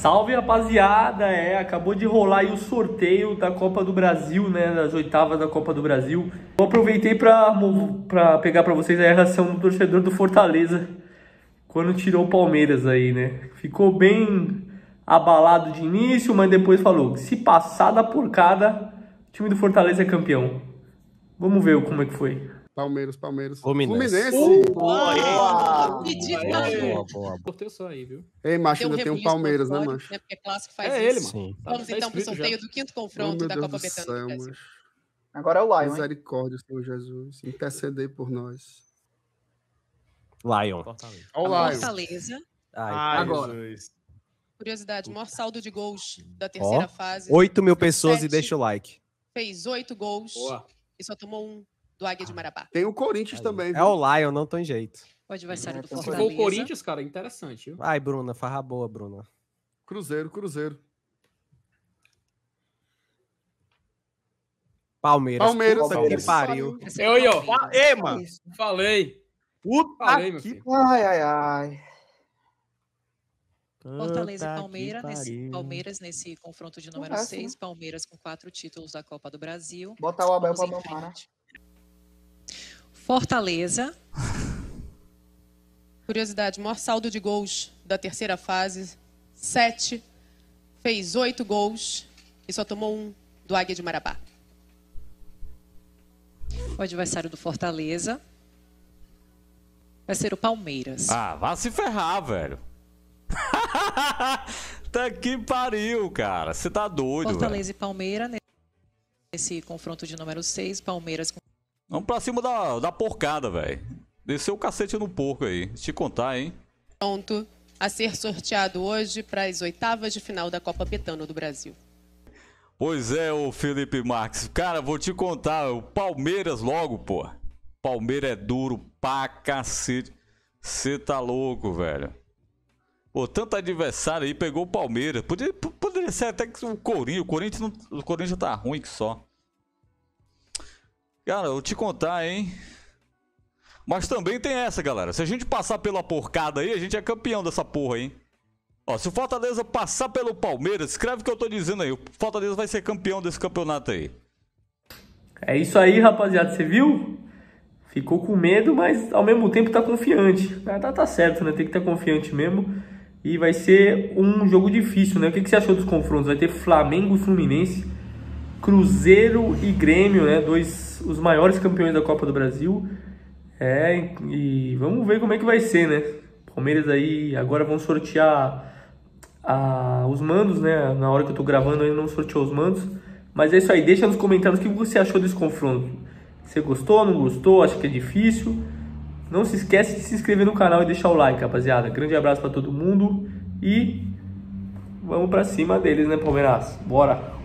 Salve rapaziada, é, acabou de rolar aí o sorteio da Copa do Brasil, né, das oitavas da Copa do Brasil. Eu aproveitei para pra pegar para vocês a reação do torcedor do Fortaleza quando tirou o Palmeiras aí, né. Ficou bem abalado de início, mas depois falou, se passar da porcada, o time do Fortaleza é campeão. Vamos ver como é que foi. Palmeiras, Palmeiras. Fluminense. Fluminense. Boa, boa, boa, boa, boa. só aí, viu? Ei, macho, ainda tem um Palmeiras, né, macho? Né, porque clássico faz é ele, mano. Vamos tá então tá pro sorteio do quinto confronto da Copa Betano. Agora é o Lion. Misericórdia, Senhor Jesus. Intercedei por nós. Lion. Fortaleza. Oh, Lion. Fortaleza. Ai, agora. Jesus. Curiosidade, maior saldo de gols da terceira oh, fase. 8 mil pessoas e deixa o like. Fez oito gols Boa. e só tomou um do Águia de Marabá. Tem o Corinthians também. É viu? É o Lion, não tem jeito. O adversário é, do Fortaleza. Se for o Corinthians, cara, interessante. Viu? Ai, Bruna, farra boa, Bruna. Cruzeiro, Cruzeiro. Palmeiras. Palmeiras. Puta Palmeiras. que pariu. É eu, eu. Ei, Falei. Puta Falei, meu filho. Ai, ai, ai. Fortaleza e Palmeiras nesse, Palmeiras nesse confronto de número 6. É assim. Palmeiras com quatro títulos da Copa do Brasil. Bota o Abel pra mamar, né? Fortaleza. Curiosidade, maior saldo de gols da terceira fase, sete. Fez oito gols e só tomou um do Águia de Marabá. O adversário do Fortaleza vai ser o Palmeiras. Ah, vá se ferrar, velho. tá que pariu, cara. Você tá doido, Fortaleza velho. e Palmeiras nesse confronto de número 6, Palmeiras com Vamos pra cima da, da porcada, velho. Desceu o cacete no porco aí. Deixa te contar, hein? Pronto. A ser sorteado hoje para as oitavas de final da Copa Petano do Brasil. Pois é, o Felipe Marques. Cara, vou te contar. O Palmeiras logo, pô. Palmeiras é duro pra cacete. Você tá louco, velho. Pô, tanto adversário aí pegou o Palmeiras. Poderia, poderia ser até que o Corinthians. O Corinthians, não, o Corinthians tá ruim que só. Cara, eu te contar, hein? Mas também tem essa, galera. Se a gente passar pela porcada aí, a gente é campeão dessa porra, hein? Ó, se o Fortaleza passar pelo Palmeiras, escreve o que eu tô dizendo aí. O Fortaleza vai ser campeão desse campeonato aí. É isso aí, rapaziada. Você viu? Ficou com medo, mas ao mesmo tempo tá confiante. Ah, tá, tá certo, né? Tem que estar tá confiante mesmo. E vai ser um jogo difícil, né? O que, que você achou dos confrontos? Vai ter Flamengo e Fluminense, Cruzeiro e Grêmio, né? Dois os maiores campeões da Copa do Brasil. É, e vamos ver como é que vai ser, né? Palmeiras aí agora vão sortear a, os mandos, né? Na hora que eu tô gravando ainda não sorteou os mandos. Mas é isso aí, deixa nos comentários o que você achou desse confronto. Você gostou, não gostou, acha que é difícil? Não se esquece de se inscrever no canal e deixar o like, rapaziada. Grande abraço para todo mundo e vamos para cima deles, né, Palmeiras? Bora!